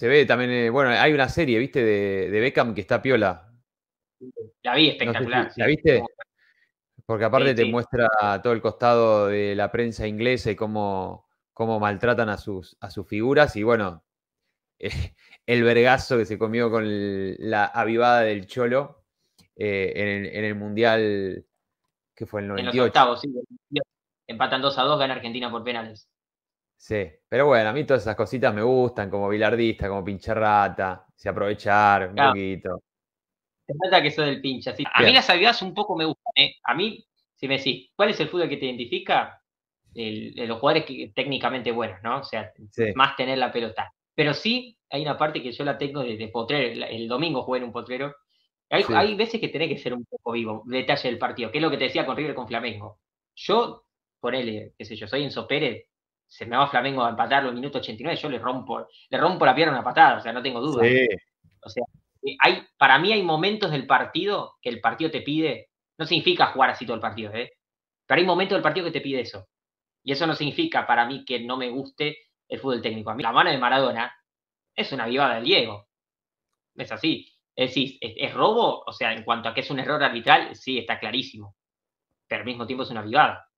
Se ve también, eh, bueno, hay una serie, ¿viste? De, Beckham que está piola. La vi espectacular. ¿La viste? Porque aparte te muestra todo el costado de la prensa inglesa y cómo, maltratan a sus, a sus figuras. Y bueno, eh, el vergazo que se comió con la avivada del Cholo eh, en, el, Mundial que fue el 98. En los octavos, sí. Empatan 2 a 2, gana Argentina por penales. Sí, pero bueno, a mí todas esas cositas me gustan, como bilardista, como pinche rata, se aprovechar un poquito. falta que eso del pinche. A mí las habilidades un poco me gustan, ¿eh? A mí, si me decís, ¿cuál es el fútbol que te identifica? los jugadores que, técnicamente buenos, ¿no? O sea, más tener la pelota. Pero sí, hay una parte que yo la tengo de potrero. El, domingo jugué en un potrero. Hay, veces que tenés que ser un poco vivo, detalle del partido, que es lo que te decía con River con Flamengo. Yo, ponele, qué sé yo, soy Enzo Pérez, se me va Flamengo a empatar los minutos 89, yo le rompo, le rompo la pierna una patada, o sea, no tengo duda. O sea, eh, hay, para mí hay momentos del partido que el partido te pide, no significa jugar así todo el partido, ¿eh? pero hay momentos del partido que te pide eso. Y eso no significa para mí que no me guste el fútbol técnico. A mí la mano de Maradona es una vivada de Diego. Es así. Es, decir, es, es robo, o sea, en cuanto a que es un error arbitral, sí, está clarísimo. Pero al mismo tiempo es una vivada.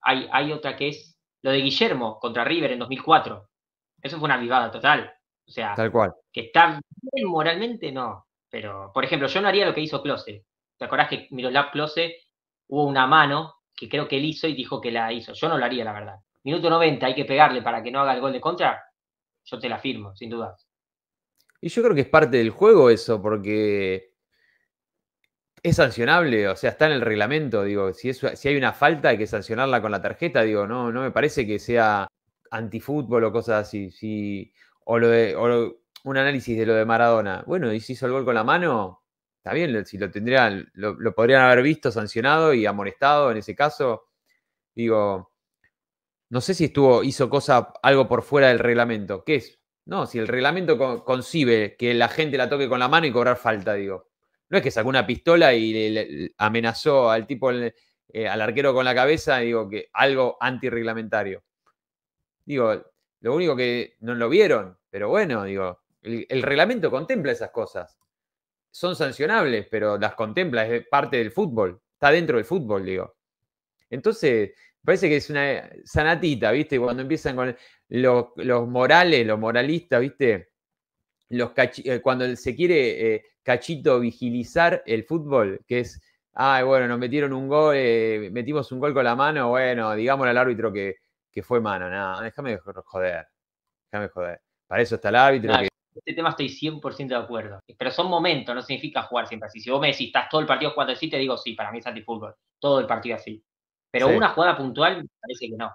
Hay, hay otra que es lo de Guillermo contra River en 2004. Eso fue una vivada total. O sea, Tal cual. que está bien moralmente, no. Pero, por ejemplo, yo no haría lo que hizo Close. ¿Te acordás que Miroslav Close hubo una mano que creo que él hizo y dijo que la hizo? Yo no lo haría, la verdad. Minuto 90, hay que pegarle para que no haga el gol de contra. Yo te la firmo, sin duda. Y yo creo que es parte del juego eso, porque es sancionable, o sea, está en el reglamento, digo, si, hay una falta hay que sancionarla con la tarjeta, digo, no, no me parece que sea antifútbol o cosas así, o, lo de, o un análisis de lo de Maradona, bueno, y si hizo el gol con la mano, está bien, si lo tendrían, lo, podrían haber visto sancionado y amonestado en ese caso, digo, no sé si estuvo, hizo cosa, algo por fuera del reglamento, ¿qué es? No, si el reglamento concibe que la gente la toque con la mano y cobrar falta, digo, no es que sacó una pistola y le, amenazó al tipo, eh, al arquero con la cabeza, digo que algo antirreglamentario. Digo, lo único que no lo vieron, pero bueno, digo, el, reglamento contempla esas cosas. Son sancionables, pero las contempla, es parte del fútbol, está dentro del fútbol, digo. Entonces, parece que es una sanatita, ¿viste? Cuando empiezan con los, morales, los moralistas, ¿viste? Los eh, cuando se quiere eh, cachito vigilizar el fútbol, que es, ay, bueno, nos metieron un gol, eh, metimos un gol con la mano, bueno, digámosle al árbitro que, que fue mano, nada, déjame joder, déjame joder. Para eso está el árbitro. que... Este tema estoy 100% de acuerdo, pero son momentos, no significa jugar siempre así. Si vos me decís, estás todo el partido jugando así, te digo, sí, para mí es antifútbol, todo el partido así. Pero una jugada puntual, me parece que no.